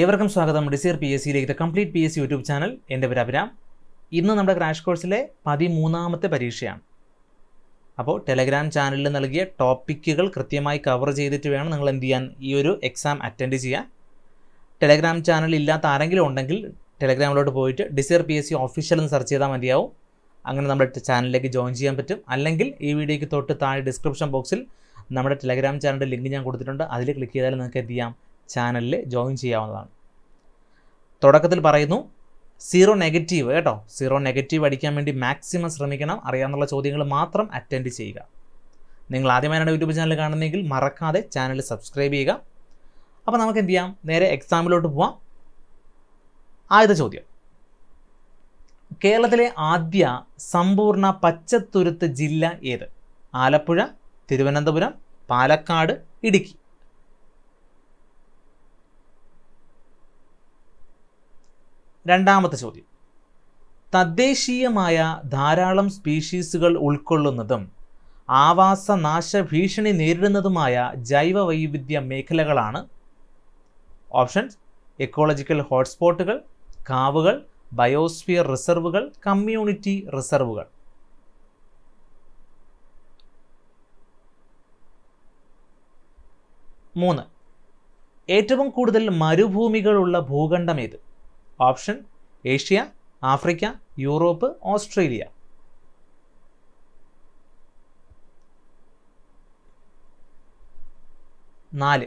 ഏവർക്കും സ്വാഗതം desire P S സിയിലേക്ക് complete P S C YouTube channel എൻ്റെ പേര് അഭിരാം ഇന്ന് നമ്മുടെ ക്രാഷ് കോഴ്സിലെ പതിമൂന്നാമത്തെ പരീക്ഷയാണ് അപ്പോൾ ടെലഗ്രാം ചാനലിൽ നൽകിയ ടോപ്പിക്കുകൾ കൃത്യമായി കവർ ചെയ്തിട്ട് വേണം നിങ്ങൾ എന്ത് ചെയ്യാൻ ഈ ഒരു എക്സാം അറ്റൻഡ് ചെയ്യാൻ ടെലഗ്രാം ചാനൽ ഇല്ലാത്ത ആരെങ്കിലും ഉണ്ടെങ്കിൽ ടെലഗ്രാമിലോട്ട് പോയിട്ട് desire P S C official എന്ന് സെർച്ച് ചെയ്താൽ മതിയാവും അങ്ങനെ നമ്മുടെ ചാനലിലേക്ക് ജോയിൻ ചെയ്യാൻ പറ്റും അല്ലെങ്കിൽ ഈ വീഡിയോയ്ക്ക് തൊട്ട് താഴെ ഡിസ്ക്രിപ്ഷൻ ബോക്സിൽ നമ്മുടെ ടെലഗ്രാം ചാനലിൻ്റെ ലിങ്ക് ഞാൻ കൊടുത്തിട്ടുണ്ട് അതിൽ ക്ലിക്ക് ചെയ്താൽ നിങ്ങൾക്ക് എന്ത് ചെയ്യാം ചാനലിൽ ജോയിൻ ചെയ്യാവുന്നതാണ് തുടക്കത്തിൽ പറയുന്നു സീറോ നെഗറ്റീവ് കേട്ടോ സീറോ നെഗറ്റീവ് അടിക്കാൻ വേണ്ടി മാക്സിമം ശ്രമിക്കണം അറിയാമെന്നുള്ള ചോദ്യങ്ങൾ മാത്രം അറ്റൻഡ് ചെയ്യുക നിങ്ങൾ ആദ്യമായാണ് യൂട്യൂബ് ചാനൽ കാണുന്നെങ്കിൽ മറക്കാതെ ചാനൽ സബ്സ്ക്രൈബ് ചെയ്യുക അപ്പോൾ നമുക്ക് എന്ത് ചെയ്യാം നേരെ എക്സാമിലോട്ട് പോവാം ആദ്യത്തെ ചോദ്യം കേരളത്തിലെ ആദ്യ സമ്പൂർണ്ണ പച്ചത്തുരുത്ത് ജില്ല ഏത് ആലപ്പുഴ തിരുവനന്തപുരം പാലക്കാട് ഇടുക്കി രണ്ടാമത്തെ ചോദ്യം തദ്ദേശീയമായ ധാരാളം സ്പീഷീസുകൾ ഉൾക്കൊള്ളുന്നതും നാശ ഭീഷണി നേരിടുന്നതുമായ ജൈവ വൈവിധ്യ മേഖലകളാണ് ഓപ്ഷൻസ് എക്കോളജിക്കൽ ഹോട്ട്സ്പോട്ടുകൾ കാവുകൾ ബയോസ്ഫിയർ റിസർവുകൾ കമ്മ്യൂണിറ്റി റിസർവുകൾ മൂന്ന് ഏറ്റവും കൂടുതൽ മരുഭൂമികളുള്ള ഭൂഖണ്ഡം ഏത് option Asia Africa Europe Australia നാല്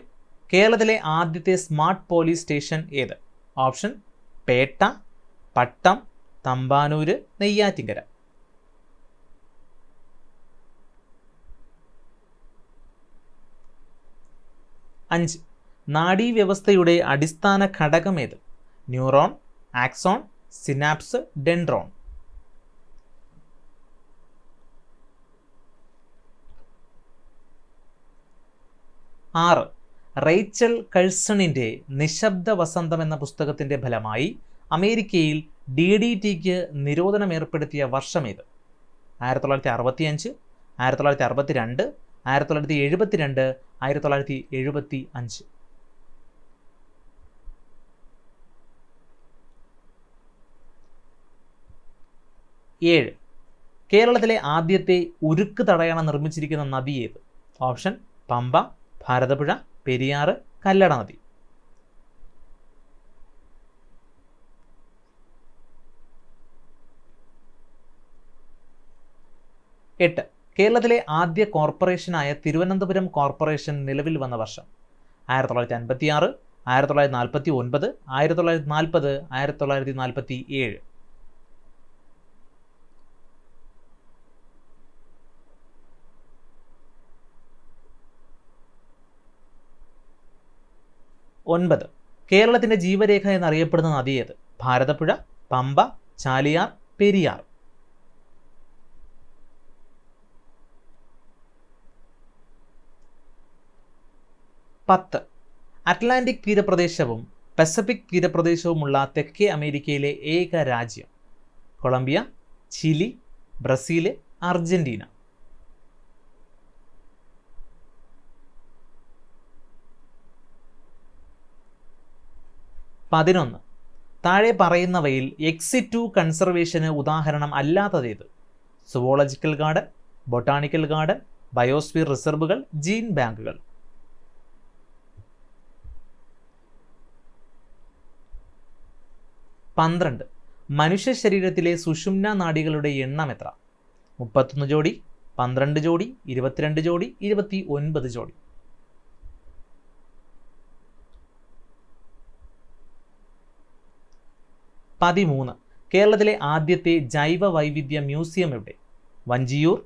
കേരളത്തിലെ ആദ്യത്തെ സ്മാർട്ട് പോലീസ് സ്റ്റേഷൻ ഏത് ഓപ്ഷൻ പേട്ട പട്ടം തമ്പാനൂര് നെയ്യാറ്റിങ്കര അഞ്ച് നാഡീവ്യവസ്ഥയുടെ അടിസ്ഥാന ഘടകം ഏത് ന്യൂറോൺ ആക്സോൺ സിനാപ്സ് ഡെൻഡ്രോൺ ആറ് റേച്ചൽ കഴ്സണിൻ്റെ നിശബ്ദ വസന്തം എന്ന പുസ്തകത്തിൻ്റെ ഫലമായി അമേരിക്കയിൽ ഡി ഡി ടിക്ക് നിരോധനം ഏർപ്പെടുത്തിയ വർഷം വർഷമേത് ആയിരത്തി തൊള്ളായിരത്തി അറുപത്തി അഞ്ച് ആയിരത്തി തൊള്ളായിരത്തി അറുപത്തി രണ്ട് ആയിരത്തി തൊള്ളായിരത്തി എഴുപത്തി രണ്ട് ആയിരത്തി തൊള്ളായിരത്തി എഴുപത്തി അഞ്ച് ഏഴ് കേരളത്തിലെ ആദ്യത്തെ ഉരുക്ക് തടയണ നിർമ്മിച്ചിരിക്കുന്ന നദി ഏത് ഓപ്ഷൻ പമ്പ ഭാരതപുഴ പെരിയാറ് കല്ലട നദി എട്ട് കേരളത്തിലെ ആദ്യ കോർപ്പറേഷനായ തിരുവനന്തപുരം കോർപ്പറേഷൻ നിലവിൽ വന്ന വർഷം ആയിരത്തി തൊള്ളായിരത്തി അൻപത്തി ആറ് ആയിരത്തി തൊള്ളായിരത്തി നാൽപ്പത്തി ഒൻപത് ആയിരത്തി തൊള്ളായിരത്തി നാൽപ്പത് ആയിരത്തി തൊള്ളായിരത്തി നാൽപ്പത്തി ഏഴ് ഒൻപത് കേരളത്തിൻ്റെ ജീവരേഖ എന്നറിയപ്പെടുന്ന നദിയേത് ഭാരതപ്പുഴ പമ്പ ചാലിയാർ പെരിയാർ പത്ത് അറ്റ്ലാന്റിക് തീരപ്രദേശവും പസഫിക് തീരപ്രദേശവുമുള്ള തെക്കേ അമേരിക്കയിലെ ഏക രാജ്യം കൊളംബിയ ചിലി ബ്രസീൽ അർജന്റീന പതിനൊന്ന് താഴെ പറയുന്നവയിൽ എക്സിറ്റ് ടു കൺസർവേഷന് ഉദാഹരണം അല്ലാത്തതേത് zoological garden botanical garden biosphere റിസർവുകൾ ജീൻ ബാങ്കുകൾ പന്ത്രണ്ട് മനുഷ്യ ശരീരത്തിലെ സുഷുമ്ന നാഡികളുടെ എണ്ണം എത്ര മുപ്പത്തൊന്ന് ജോഡി പന്ത്രണ്ട് ജോഡി ഇരുപത്തിരണ്ട് ജോഡി ഇരുപത്തി ഒൻപത് ജോഡി പതിമൂന്ന് കേരളത്തിലെ ആദ്യത്തെ ജൈവ വൈവിധ്യ മ്യൂസിയം എവിടെ വഞ്ചിയൂർ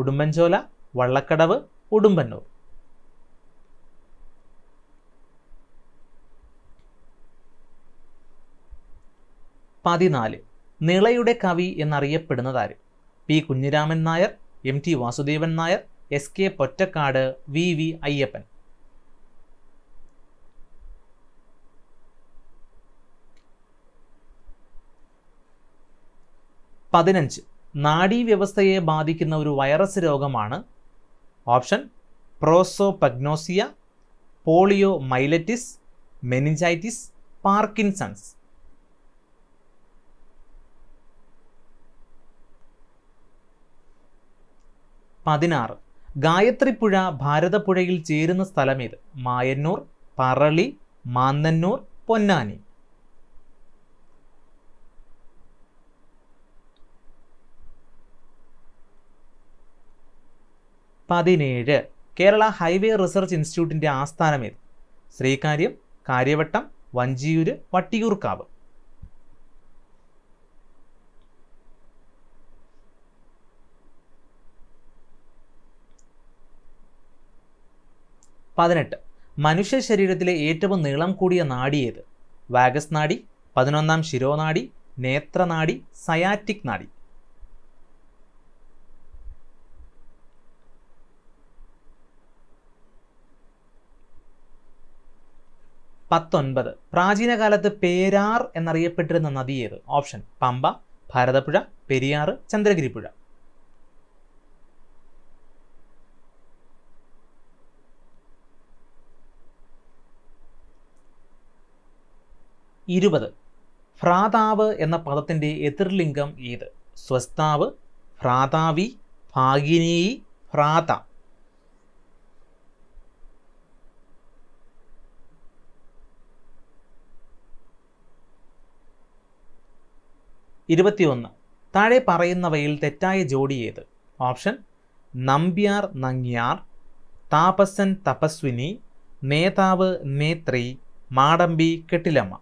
ഉടുമ്പൻചോല വള്ളക്കടവ് ഉടുമ്പന്നൂർ പതിനാല് നിളയുടെ കവി എന്നറിയപ്പെടുന്നതാര് P Kunhiraman Nair M T Vasudevan Nair S K Pottekkatt V V Ayyappan പതിനഞ്ച് നാഡീവ്യവസ്ഥയെ ബാധിക്കുന്ന ഒരു വൈറസ് രോഗമാണ് option prosopagnosia polio myelitis meningitis Parkinson's പതിനാറ് ഗായത്രിപ്പുഴ ഭാരതപ്പുഴയിൽ ചേരുന്ന സ്ഥലമേത് മായന്നൂർ പറളി മാന്നന്നൂർ പൊന്നാനി പതിനേഴ് കേരള ഹൈവേ റിസർച്ച് ഇൻസ്റ്റിറ്റ്യൂട്ടിൻ്റെ ആസ്ഥാനമേത് ശ്രീകാര്യം കാര്യവട്ടം വഞ്ചിയൂര് വട്ടിയൂർക്കാവ് പതിനെട്ട് മനുഷ്യ ശരീരത്തിലെ ഏറ്റവും നീളം കൂടിയ നാഡി ഏത് വാഗസ് നാഡി പതിനൊന്നാം ശിരോനാടി നേത്രനാഡി സയാറ്റിക് നാഡി പത്തൊൻപത് കാലത്ത് പേരാർ എന്നറിയപ്പെട്ടിരുന്ന നദി ഏത് ഓപ്ഷൻ പമ്പ ഭാരതപ്പുഴ പെരിയാർ ചന്ദ്രഗിരിപ്പുഴ ഇരുപത് ഭ്രാതാവ് എന്ന പദത്തിൻ്റെ എതിർലിംഗം ഏത് സ്വസ്താവ് ഭ്രാതാവി ഭാഗിനി ഫ്രാതാ ഇരുപത്തിയൊന്ന് താഴെ പറയുന്നവയിൽ തെറ്റായ ജോഡി ഏത് ഓപ്ഷൻ നമ്പ്യാർ നങ്ങ്യാർ താപസൻ തപസ്വിനി നേതാവ് നേത്രി മാടമ്പി കെട്ടിലമ്മ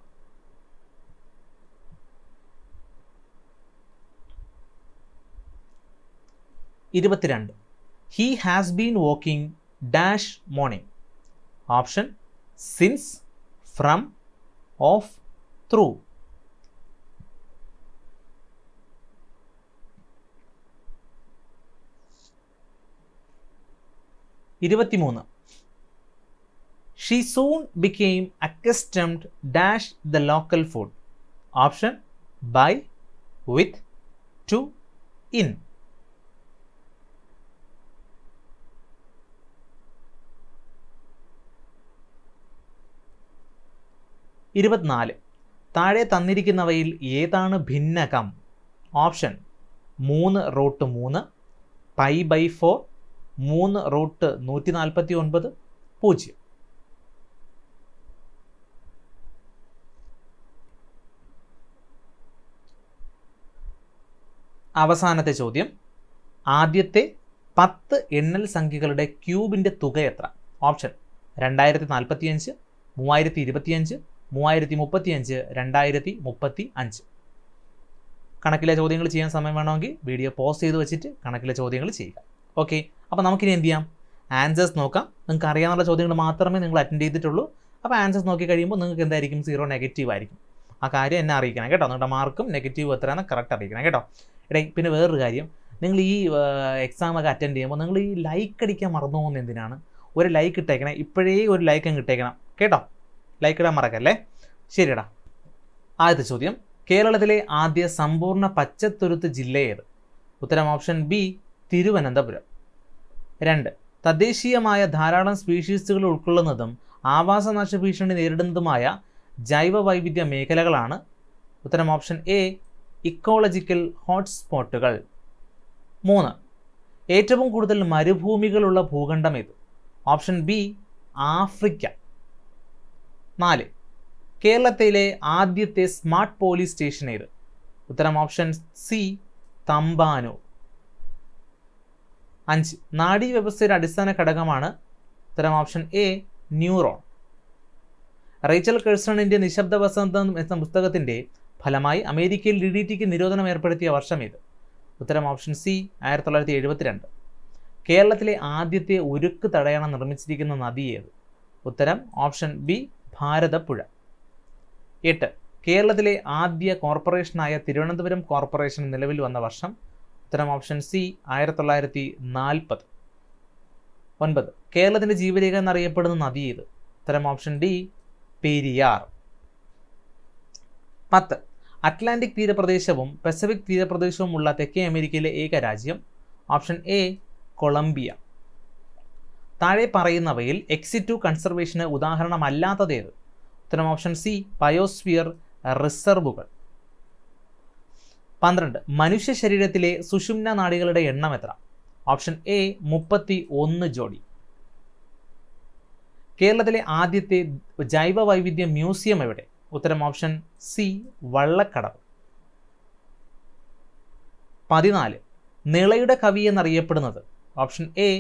ഇരുപത്തിരണ്ട് he has been walking dash morning option since from of through ഇരുപത്തിമൂന്ന് she soon became accustomed dash the local food option by with to in ഇരുപത്തിനാല് താഴെ തന്നിരിക്കുന്നവയിൽ ഏതാണ് ഭിന്നകം ഓപ്ഷൻ മൂന്ന് റോട്ട് മൂന്ന് പൈ ബൈ ഫോർ മൂന്ന് റൂട്ട് നൂറ്റി നാൽപ്പത്തി ഒൻപത് പൂജ്യം അവസാനത്തെ ചോദ്യം ആദ്യത്തെ പത്ത് എണ്ണൽ സംഖ്യകളുടെ ക്യൂബിൻ്റെ തുക എത്ര ഓപ്ഷൻ രണ്ടായിരത്തി നാൽപ്പത്തിയഞ്ച് മൂവായിരത്തി ഇരുപത്തിയഞ്ച് മൂവായിരത്തി മുപ്പത്തിയഞ്ച് രണ്ടായിരത്തി മുപ്പത്തി അഞ്ച് കണക്കിലെ ചോദ്യങ്ങൾ ചെയ്യാൻ സമയം വേണമെങ്കിൽ വീഡിയോ പോസ് ചെയ്ത് വെച്ചിട്ട് കണക്കിലെ ചോദ്യങ്ങൾ ചെയ്യുക ഓക്കെ അപ്പോൾ നമുക്കിനി എന്ത് ചെയ്യാം ആൻസേഴ്സ് നോക്കാം നിങ്ങൾക്ക് അറിയാവുന്ന ചോദ്യങ്ങൾ മാത്രമേ നിങ്ങൾ അറ്റൻഡ് ചെയ്തിട്ടുള്ളൂ അപ്പോൾ ആൻസേഴ്സ് നോക്കി കഴിയുമ്പോൾ നിങ്ങൾക്ക് എന്തായിരിക്കും സീറോ നെഗറ്റീവ് ആയിരിക്കും ആ കാര്യം എന്നെ അറിയിക്കണം കേട്ടോ നിങ്ങളുടെ മാർക്കും നെഗറ്റീവ് എത്രയാണ് കറക്റ്റ് അറിയിക്കണം കേട്ടോ എടേ പിന്നെ വേറൊരു കാര്യം നിങ്ങൾ ഈ എക്സാം ഒക്കെ അറ്റൻഡ് ചെയ്യുമ്പോൾ നിങ്ങൾ ഈ ലൈക്ക് അടിക്കാൻ മറന്നു പോകുന്ന എന്തിനാണ് ഒരു ലൈക്ക് ഇട്ടേക്കണേ ഇപ്പോഴേ ഒരു ലൈക്ക് അങ്ങ് ഇട്ടേക്കണം കേട്ടോ ലൈക്ക് ഇടാൻ മറക്കല്ലേ ശരിടാ ആദ്യത്തെ ചോദ്യം കേരളത്തിലെ ആദ്യ സമ്പൂർണ്ണ പച്ചത്തുരുത്ത് ജില്ല ഉത്തരം ഓപ്ഷൻ ബി തിരുവനന്തപുരം രണ്ട് തദ്ദേശീയമായ ധാരാളം സ്പീഷീസുകൾ ഉൾക്കൊള്ളുന്നതും ആവാസനാശ ഭീഷണി നേരിടുന്നതുമായ ജൈവ വൈവിധ്യ മേഖലകളാണ് ഉത്തരം ഓപ്ഷൻ എ ഇക്കോളജിക്കൽ ഹോട്ട്സ്പോട്ടുകൾ മൂന്ന് ഏറ്റവും കൂടുതൽ മരുഭൂമികളുള്ള ഭൂഖണ്ഡം ഏത് ഓപ്ഷൻ ബി ആഫ്രിക്ക നാല് കേരളത്തിലെ ആദ്യത്തെ സ്മാർട്ട് പോലീസ് സ്റ്റേഷൻ ഏത് ഉത്തരം ഓപ്ഷൻ സി തമ്പാനൂർ അഞ്ച് നാഡീവ്യവസ്ഥയുടെ അടിസ്ഥാന ഘടകമാണ് ഉത്തരം ഓപ്ഷൻ എ ന്യൂറോൺ റേച്ചൽ കേഴ്സണിൻ്റെ നിശബ്ദ വസന്തം എന്ന പുസ്തകത്തിൻ്റെ ഫലമായി അമേരിക്കയിൽ ഡി ഡി ടിക്ക് നിരോധനം ഏർപ്പെടുത്തിയ വർഷം ഇത് ഉത്തരം ഓപ്ഷൻ സി ആയിരത്തി തൊള്ളായിരത്തി എഴുപത്തിരണ്ട് കേരളത്തിലെ ആദ്യത്തെ ഉരുക്ക് തടയണം നിർമ്മിച്ചിരിക്കുന്ന നദി ഏത് ഉത്തരം ഓപ്ഷൻ ബി ഭാരതപ്പുഴ എട്ട് കേരളത്തിലെ ആദ്യ കോർപ്പറേഷനായ തിരുവനന്തപുരം കോർപ്പറേഷൻ നിലവിൽ വന്ന വർഷം ഉത്തരം ഓപ്ഷൻ സി ആയിരത്തി തൊള്ളായിരത്തി നാൽപ്പത് ഒൻപത് കേരളത്തിൻ്റെ ജീവരേഖ എന്നറിയപ്പെടുന്ന നദി ഏത് ഉത്തരം ഓപ്ഷൻ ഡി പെരിയാർ പത്ത് അറ്റ്ലാന്റിക് തീരപ്രദേശവും പസഫിക് തീരപ്രദേശവും ഉള്ള തെക്കേ അമേരിക്കയിലെ ഏക രാജ്യം ഓപ്ഷൻ എ കൊളംബിയ താഴെ പറയുന്നവയിൽ എക്സിറ്റു കൺസർവേഷന് ഉദാഹരണമല്ലാത്തതേത് ഉത്തരം ഓപ്ഷൻ സി ബയോസ്ഫിയർ റിസർവുകൾ പന്ത്രണ്ട് മനുഷ്യ ശരീരത്തിലെ സുഷുമ്ന നാടികളുടെ എണ്ണം എത്ര ഓപ്ഷൻ എ മുപ്പത്തി ഒന്ന് ജോഡി കേരളത്തിലെ ആദ്യത്തെ ജൈവ വൈവിധ്യ മ്യൂസിയം എവിടെ ഉത്തരം ഓപ്ഷൻ സി വള്ളക്കടവ് പതിനാല് നിളയുടെ കവി എന്നറിയപ്പെടുന്നത് option A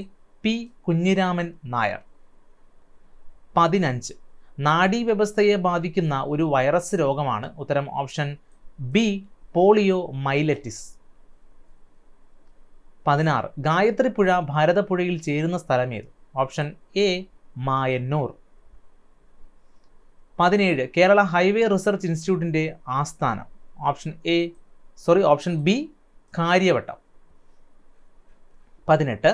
P Kunhiraman Nair പതിനഞ്ച് നാഡീവ്യവസ്ഥയെ ബാധിക്കുന്ന ഒരു വൈറസ് രോഗമാണ് ഉത്തരം ഓപ്ഷൻ ബി പോളിയോ മൈലറ്റിസ് പതിനാറ് ഗായത്രി പുഴ ഭാരതപ്പുഴയിൽ ചേരുന്ന സ്ഥലമേത് ഓപ്ഷൻ എ മായന്നൂർ പതിനേഴ് കേരള ഹൈവേ റിസർച്ച് ഇൻസ്റ്റിറ്റ്യൂട്ടിൻ്റെ ആസ്ഥാനം option A sorry option B Karyavattom പതിനെട്ട്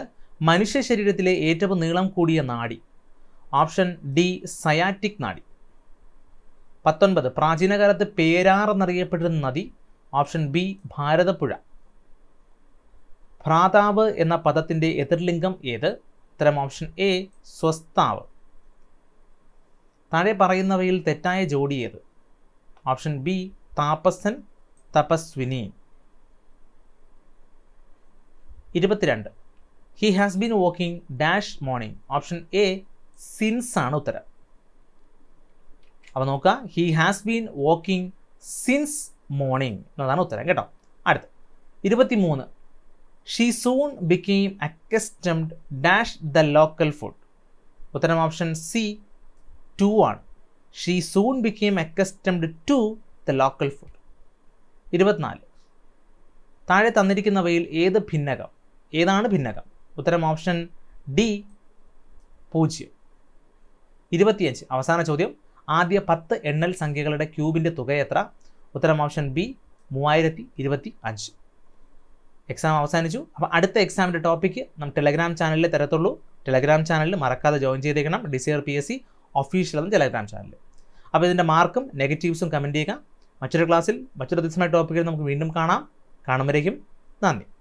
മനുഷ്യ ശരീരത്തിലെ ഏറ്റവും നീളം കൂടിയ നാഡി ഓപ്ഷൻ ഡി സയാറ്റിക് നാഡി പത്തൊൻപത് പ്രാചീനകാലത്ത് പേരാർ എന്നറിയപ്പെട്ടിരുന്ന നദി ഓപ്ഷൻ ബി ഭാരതപ്പുഴ ഭ്രാതാവ് എന്ന പദത്തിൻ്റെ എതിർലിംഗം ഏത് ഉത്തരം ഓപ്ഷൻ എ സ്വസ്താവ് താഴെ പറയുന്നവയിൽ തെറ്റായ ജോഡി ഏത് ഓപ്ഷൻ ബി താപസൻ തപസ്വിനി ഇരുപത്തിരണ്ട് he has been walking dash morning option A since ആണ് ഉത്തരം അപ്പോൾ നോക്കുക he has been walking since morning എന്നതാണ് ഉത്തരം കേട്ടോ അടുത്ത് ഇരുപത്തി മൂന്ന് she soon became accustomed dash the local food ഉത്തരം ഓപ്ഷൻ സി ടു ആണ് she soon became accustomed to the local food ഇരുപത്തിനാല് താഴെ തന്നിരിക്കുന്നവയിൽ ഏത് ഭിന്നകം ഏതാണ് ഭിന്നകം ഉത്തരം ഓപ്ഷൻ ഡി പൂജ്യം ഇരുപത്തിയഞ്ച് അവസാന ചോദ്യം ആദ്യ പത്ത് എണ്ണൽ സംഖ്യകളുടെ ക്യൂബിൻ്റെ തുക എത്ര ഉത്തരം ഓപ്ഷൻ ബി മൂവായിരത്തി ഇരുപത്തി അഞ്ച് എക്സാം അവസാനിച്ചു അപ്പോൾ അടുത്ത എക്സാമിൻ്റെ ടോപ്പിക്ക് നമ്മൾ ടെലഗ്രാം ചാനലിൽ തരത്തുള്ളൂ ടെലഗ്രാം ചാനലിൽ മറക്കാതെ ജോയിൻ ചെയ്തേക്കണം desire P S C official എന്ന ടെലഗ്രാം ചാനൽ അപ്പോൾ ഇതിൻ്റെ മാർക്കും നെഗറ്റീവ്സും കമൻറ്റ് ചെയ്യുക മറ്റൊരു ക്ലാസ്സിൽ മറ്റൊരു ദിവസമായ ടോപ്പിക്കിൽ നമുക്ക് വീണ്ടും കാണാം കാണുമ്പോഴേക്കും നന്ദി